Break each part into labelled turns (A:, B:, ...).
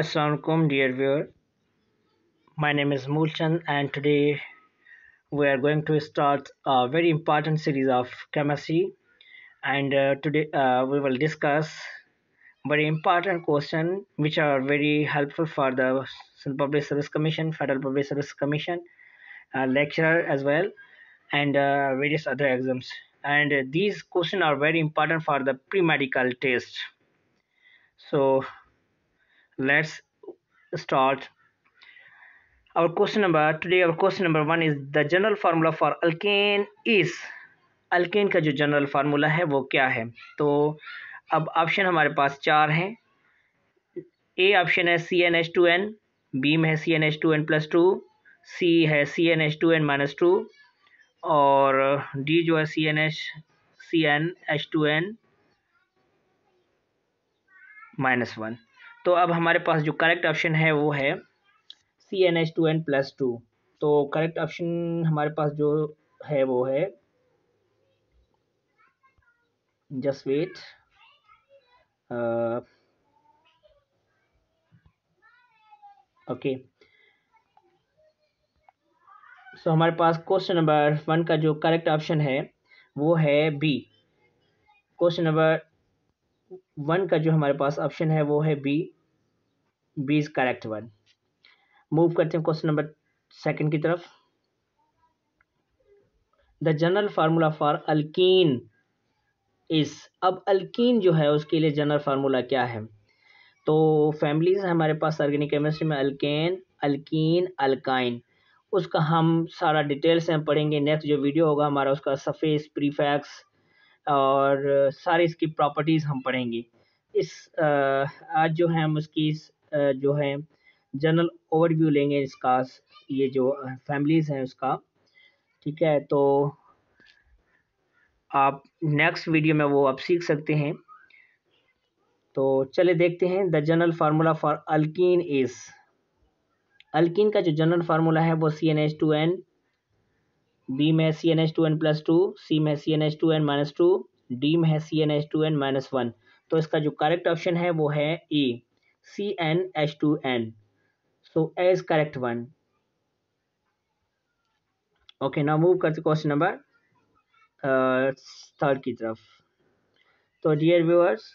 A: Assalamualaikum dear viewer my name is Mulchan and today we are going to start a very important series of chemistry and uh, today uh, we will discuss very important question which are very helpful for the public service commission federal public service commission uh, lecturer as well and uh, various other exams and uh, these questions are very important for the pre-medical test so let's start our question number today our question number one is the general formula for alkane is alkane का जो general formula है वो क्या है तो अब option हमारे पास चार हैं ए ऑप्शन है C n H two n B में है C n H two n plus two C है C n H two n minus two और डी जो है C n H C n H two n minus one तो अब हमारे पास जो करेक्ट ऑप्शन है वो है C n H two n plus two तो करेक्ट ऑप्शन हमारे पास जो है वो है जस्ट वेट ओके सो हमारे पास क्वेश्चन नंबर वन का जो करेक्ट ऑप्शन है वो है बी क्वेश्चन नंबर वन का जो हमारे पास ऑप्शन है वो है B B is correct one move करते हैं क्वेश्चन नंबर सेकंड की तरफ the general formula for alkene is अब अल्कीन जो है उसके लिए जनरल फार्मूला क्या है तो फैमिलीज हमारे पास ऑर्गेनिक केमिस्ट्री में अल्केन अल्कीन अल्काइन उसका हम सारा डिटेल्स हम पढ़ेंगे नेक्स्ट जो वीडियो होगा हमारा उसका सफ़ेस प्रीफैक्स और सारी इसकी प्रॉपर्टीज़ हम पढ़ेंगे इस आज जो है हम उसकी जो है जनरल ओवरव्यू लेंगे इसका ये जो फैमिलीज़ हैं उसका ठीक है तो आप नेक्स्ट वीडियो में वो आप सीख सकते हैं तो चले देखते हैं the general formula for alkene is alkene का जो जनरल फार्मूला है वो C n H two n B में C n H two n plus two C में C n H two n minus two D में C n H two n minus one तो इसका जो correct option है वो है E C n H two n so A is correct one okay now move करते question number third की तरफ तो डियर व्यूअर्स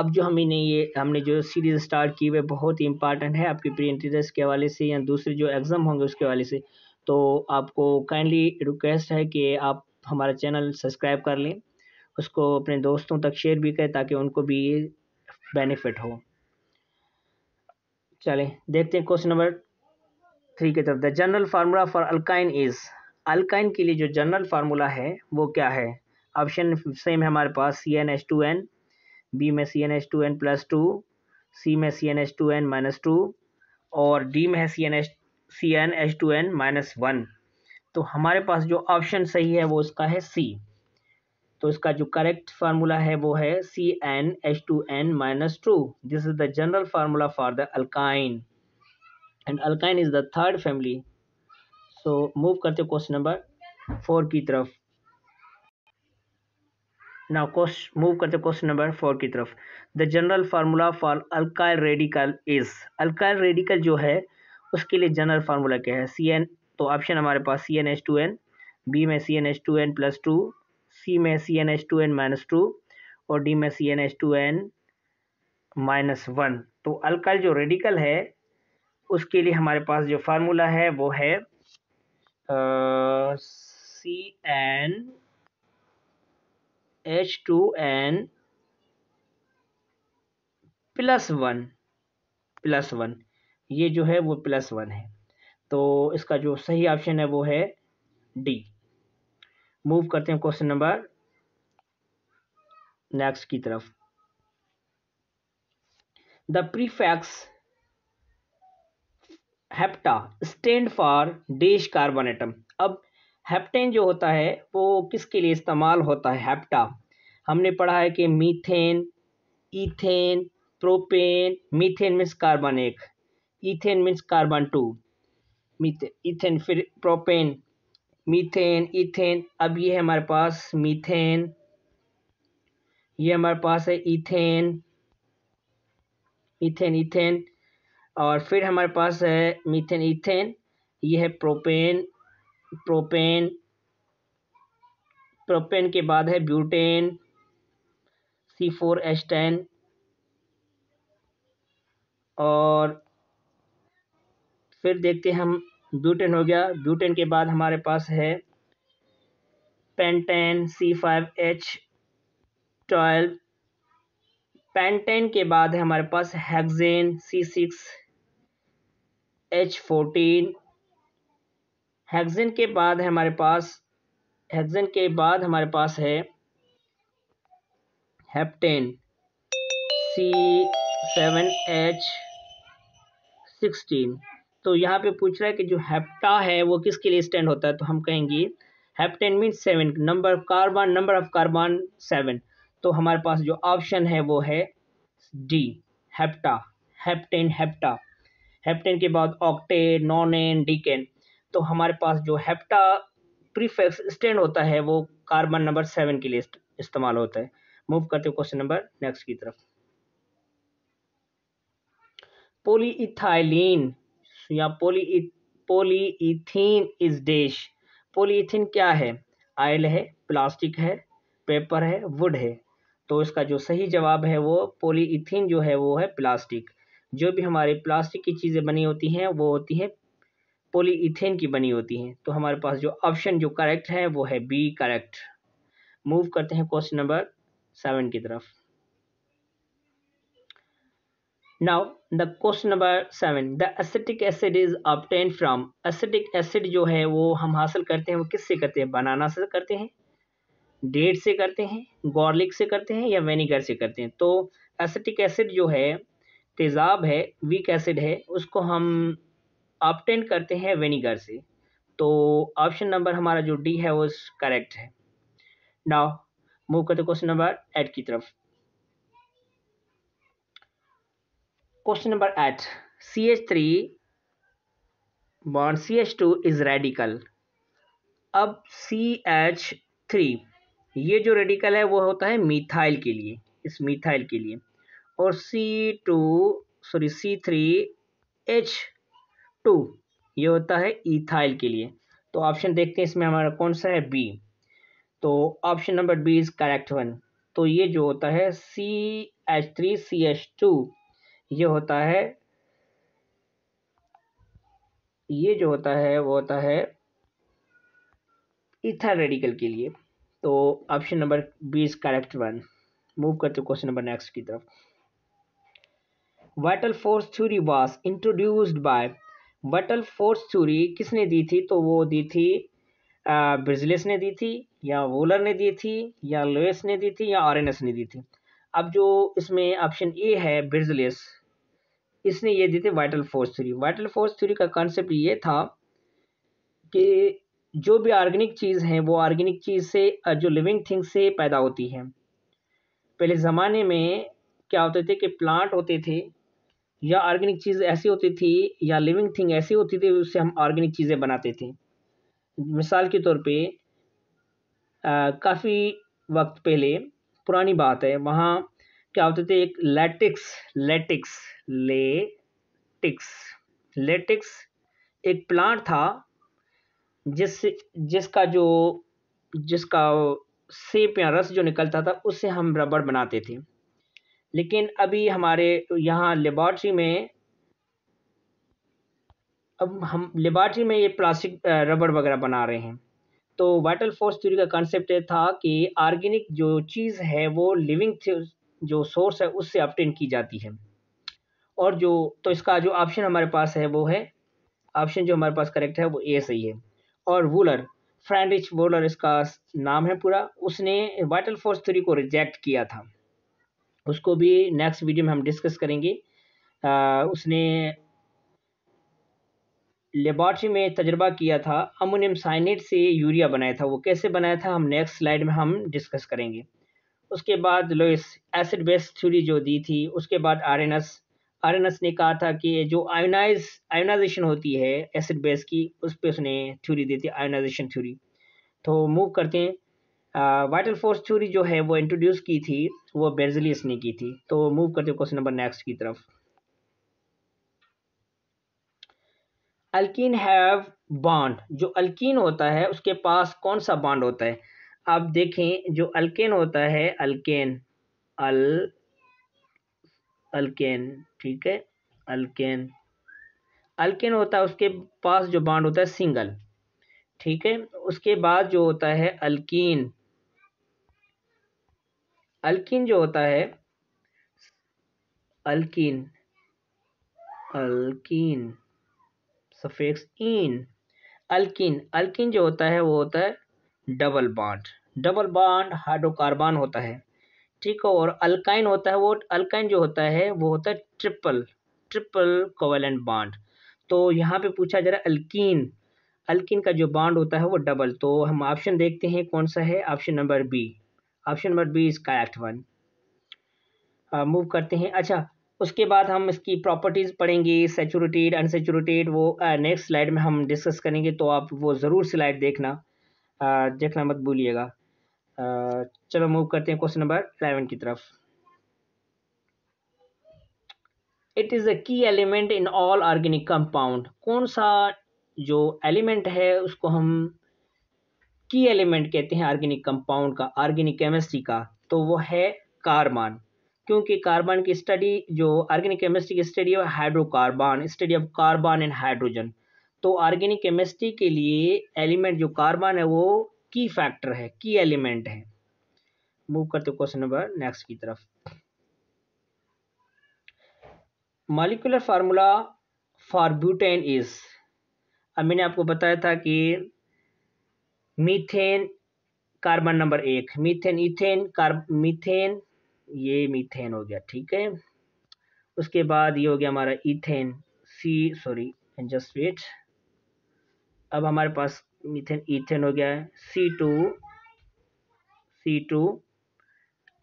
A: अब जो हमने ये हमने जो सीरीज़ स्टार्ट की हुई बहुत ही इंपॉर्टेंट है आपकी प्री एंट्रेंस के हवाले से या दूसरे जो एग्ज़ाम होंगे उसके हवाले से तो आपको काइंडली रिक्वेस्ट है कि आप हमारा चैनल सब्सक्राइब कर लें उसको अपने दोस्तों तक शेयर भी करें ताकि उनको भी ये बेनिफिट हो चलें देखते हैं क्वेश्चन नंबर थ्री की तरफ the general formula for alkyne is alkyne के लिए जो जनरल फार्मूला है वो क्या है ऑप्शन सेम है हमारे पास C n H two n B में C n H two n plus two C में C n H two n minus two और डी में है C n H C n H two n minus one तो हमारे पास जो option सही है वो इसका है सी तो इसका जो करेक्ट फार्मूला है वो है C n H two n minus two this is the general formula for the alkyne and alkyne is the third family so move करते क्वेश्चन नंबर फोर की तरफ नाउ क्वेश्चन मूव करते question number four की तरफ the general formula for alkyl radical is alkyl radical जो है उसके लिए जनरल फार्मूला क्या है सी एन तो ऑप्शन हमारे पास C n H two n B में C n H two n plus two C में C n H two n minus two और डी में C n H two n minus one तो alkyl जो radical है उसके लिए हमारे पास जो फार्मूला है वो है C n H two n plus one plus one ये जो है वो प्लस वन है तो इसका जो सही ऑप्शन है वो है डी मूव करते हैं क्वेश्चन नंबर नेक्स्ट की तरफ the prefix hepta stands for dash carbon atom अब हेप्टेन जो होता है वो किसके लिए इस्तेमाल होता है हेप्टा हमने पढ़ा है कि methane ethane propane methane means carbon एक ethane means carbon two methane ethane फिर प्रोपेन मीथेन इथेन अब ये हमारे पास मीथेन ये हमारे पास है इथेन इथेन इथेन और फिर हमारे पास है मीथेन इथेन ये है प्रोपेन प्रोपेन प्रोपेन के बाद है butane C four H ten और फिर देखते हैं हम ब्यूटेन हो गया ब्यूटेन के बाद हमारे पास है pentane C five H twelve pentane के बाद है हमारे पास hexane C six H fourteen hexane के बाद है हमारे पास हैगजेन के बाद हमारे पास है heptane C seven H sixteen तो यहाँ पे पूछ रहा है कि जो हेप्टा है वो किसके लिए स्टैंड होता है तो हम कहेंगे heptane mean seven number carbon number of carbon seven तो हमारे पास जो ऑप्शन है वो है D hepta heptane hepta heptane के बाद ऑक्टेन नॉनेन डीकेन तो हमारे पास जो हेप्टा प्रीफेक्स स्टैंड होता है वो कार्बन नंबर सेवन के लिए इस्तेमाल होता है मूव करते हैं क्वेश्चन नंबर नेक्स्ट की तरफ पोलीइथाइलीन या poly polythene is dash polythene क्या है आयल है प्लास्टिक है पेपर है वुड है तो इसका जो सही जवाब है वो पोलीथीन जो है वो है प्लास्टिक जो भी हमारे प्लास्टिक की चीज़ें बनी होती हैं वो होती हैं पोलीथीन की बनी होती हैं तो हमारे पास जो ऑप्शन जो करेक्ट है वो है बी करेक्ट मूव करते हैं क्वेश्चन नंबर सेवन की तरफ now the question number seven the acetic acid is obtained from acetic acid जो है वो हम हासिल करते हैं वो किससे करते हैं बनाना से करते हैं डेट से करते हैं गार्लिक से करते हैं या वेनेगर से करते हैं तो एसिटिक एसिड जो है तेज़ाब है वीक एसिड है उसको हम ऑप्टेन करते हैं वेनेगर से तो ऑप्शन नंबर हमारा जो डी है वो करेक्ट है नाउ मूव करते क्वेश्चन नंबर एट की तरफ question number eight C H three bond C H two is radical अब सी एच थ्री ये जो रेडिकल है वो होता है मिथाइल के लिए इस मिथाइल के लिए और C2 सॉरी C3 H2 ये होता है इथाइल के लिए तो ऑप्शन देखते हैं इसमें हमारा कौन सा है बी तो option number B is correct one तो ये जो होता है C H three C H two ये होता है ये जो होता है वो होता है इथर रेडिकल के लिए तो option number B is correct one move करते क्वेश्चन नंबर नेक्स्ट की तरफ vital force theory was introduced by vital force theory किसने दी थी तो वो दी थी ब्रिजलेस ने दी थी या वोलर ने दी थी या लोएस ने दी थी या ऑरेनस ने दी थी अब जो इसमें ऑप्शन ए है ब्रिजलेस इसने ये दी थी vital force theory vital force theory का कॉन्सेप्ट ये था कि जो भी ऑर्गेनिक चीज़ हैं वो ऑर्गेनिक चीज़ से जो लिविंग थिंग से पैदा होती हैं पहले ज़माने में क्या होते थे कि प्लांट होते थे या ऑर्गेनिक चीज़ ऐसी होती थी या लिविंग थिंग ऐसी होती थी उससे हम ऑर्गेनिक चीज़ें बनाते थे मिसाल के तौर पे काफ़ी वक्त पहले पुरानी बात है वहाँ क्या होते थे एक latex latex latex latex एक प्लांट था जिस जिसका जो जिसका सेप या रस जो निकलता था उससे हम रबड़ बनाते थे लेकिन अभी हमारे यहाँ लेबॉर्ट्री में अब हम लेबॉर्ट्री में ये प्लास्टिक रबड़ वगैरह बना रहे हैं तो वाइटल फोर्स थ्योरी का कॉन्सेप्ट यह था कि ऑर्गेनिक जो चीज़ है वो लिविंग जो सोर्स है उससे ऑप्टेन की जाती है और जो तो इसका जो ऑप्शन हमारे पास है वो है ऑप्शन जो हमारे पास करेक्ट है वो ए सही है और वूलर फ्रेंडरिच वूलर इसका नाम है पूरा उसने वाइटल फोर्स थ्योरी को रिजेक्ट किया था उसको भी नेक्स्ट वीडियो में हम डिस्कस करेंगे आ, उसने लेबॉर्ट्री में तजर्बा किया था अमोनियम साइनेट से यूरिया बनाया था वो कैसे बनाया था हम नेक्स्ट स्लाइड में हम डिस्कस करेंगे उसके बाद लोइस एसिड बेस थ्यूरी जो दी थी उसके बाद आरएनएस आरएनएस ने कहा था कि जो आयोनाइज आयोनाइजेशन होती है एसिड बेस की उस पर उसने थ्यूरी दी थी आयोनाइजेशन थ्यूरी तो मूव करते हैं वाइटल फोर्स थ्यूरी जो है वो इंट्रोड्यूस की थी वो बेर्जलियस ने की थी तो मूव करते क्वेश्चन नंबर नेक्स्ट की तरफ अल्किन हैव बॉन्ड जो अल्किन होता है उसके पास कौन सा बॉन्ड होता है आप देखें जो अल्केन होता है अल्केन अल अल्केन ठीक है अल्केन अल्केन होता है उसके पास जो बॉन्ड होता है सिंगल ठीक है उसके बाद जो होता है अल्किन अल्किन जो होता है alkene alkene suffix in alkene alkene जो होता है वो होता है double bond double bond hydrocarbon होता है ठीक है और अल्काइन होता है वो अल्काइन जो होता है वो होता है ट्रिपल ट्रिपल कोवेलेंट बॉन्ड तो यहाँ पे पूछा जा रहा है अल्किन अल्किन का जो बॉन्ड होता है वो डबल तो हम ऑप्शन देखते हैं कौन सा है option number B option number B is correct one move करते हैं अच्छा उसके बाद हम इसकी प्रॉपर्टीज़ पढ़ेंगे सेचूरेटेड अनसेचूरेटेड वो नेक्स्ट uh, स्लाइड में हम डिस्कस करेंगे तो आप वो ज़रूर स्लाइड देखना आ, uh, देखना मत भूलिएगा uh, चलो मूव करते हैं क्वेश्चन नंबर इलेवन की तरफ it is a key element in all organic compound कौन सा जो एलिमेंट है उसको हम की एलिमेंट कहते हैं ऑर्गेनिक कंपाउंड का ऑर्गेनिक केमिस्ट्री का तो वो है कार्बन क्योंकि कार्बन की स्टडी जो ऑर्गेनिक केमिस्ट्री की स्टडी है hydrocarbon study of carbon and hydrogen तो ऑर्गेनिक केमिस्ट्री के लिए एलिमेंट जो कार्बन है वो की फैक्टर है की एलिमेंट है मूव करते क्वेश्चन नंबर नेक्स्ट की तरफ molecular formula for butane is अब मैंने आपको बताया था कि मीथेन कार्बन नंबर एक मीथेन इथेन कार्ब मीथेन ये मीथेन हो गया ठीक है उसके बाद ये हो गया हमारा ethane C sorry just wait अब हमारे पास मीथेन इथेन हो गया है C two C two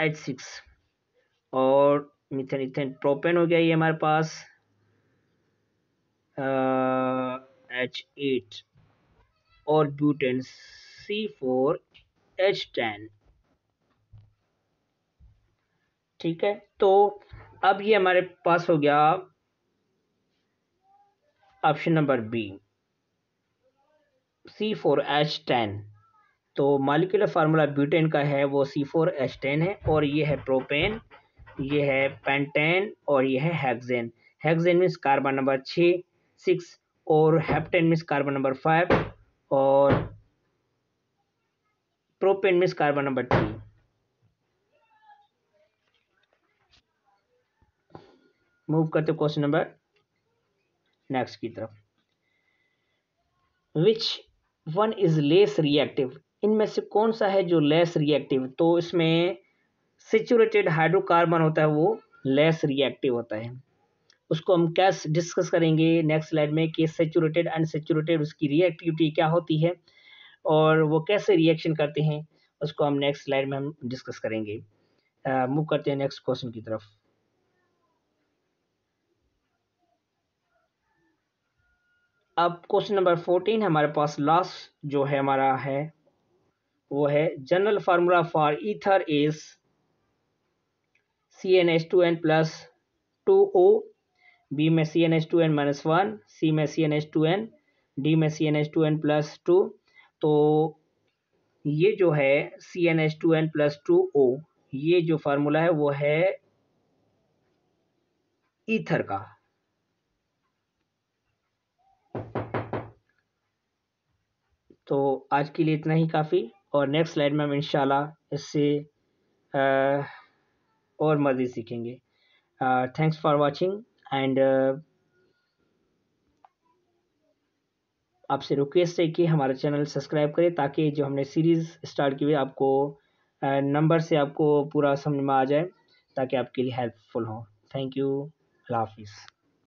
A: H six और मीथेन इथेन प्रोपेन हो गया ये हमारे पास एच एट और butane C four H ten ठीक है तो अब ये हमारे पास हो गया option number B C four H ten तो मालिकुलर फार्मूला ब्यूटेन का है वो सी फोर एच टेन है और ये है प्रोपेन ये है पेंटेन और ये है hexane hexane means carbon number छः सिक्स और heptane means carbon number five और propane means carbon number three move करते क्वेश्चन नंबर नेक्स्ट की तरफ which one is less reactive इनमें से कौन सा है जो लेस रिएक्टिव तो इसमें सिचुरेटेड हाइड्रोकार्बन होता है वो लेस रिएक्टिव होता है उसको हम कैस डिस्कस करेंगे नेक्स्ट स्लाइड में कि सेचूरेटेड अनसेचूरेटेड उसकी रिएक्टिविटी क्या होती है और वो कैसे रिएक्शन करते हैं उसको हम नेक्स्ट स्लाइड में हम डिस्कस करेंगे मूव uh, करते हैं नेक्स्ट क्वेश्चन की तरफ अब क्वेश्चन नंबर फोर्टीन हमारे पास लास्ट जो है हमारा है वो है general formula for ether is C n H two n plus two O B में C n H two n minus one C में C n H two n D में C n H two n plus two तो ये जो है C n H two n plus two O ये जो formula है वो है ईथर का तो आज के लिए इतना ही काफ़ी और नेक्स्ट स्लाइड में हम इन इससे और मज़ीद सीखेंगे थैंक्स फॉर वाचिंग एंड आपसे रिक्वेस्ट है कि हमारा चैनल सब्सक्राइब करें ताकि जो हमने सीरीज़ स्टार्ट की हुई आपको नंबर से आपको पूरा समझ में आ जाए ताकि आपके लिए हेल्पफुल हो थैंक यू अल्लाह हाफिज़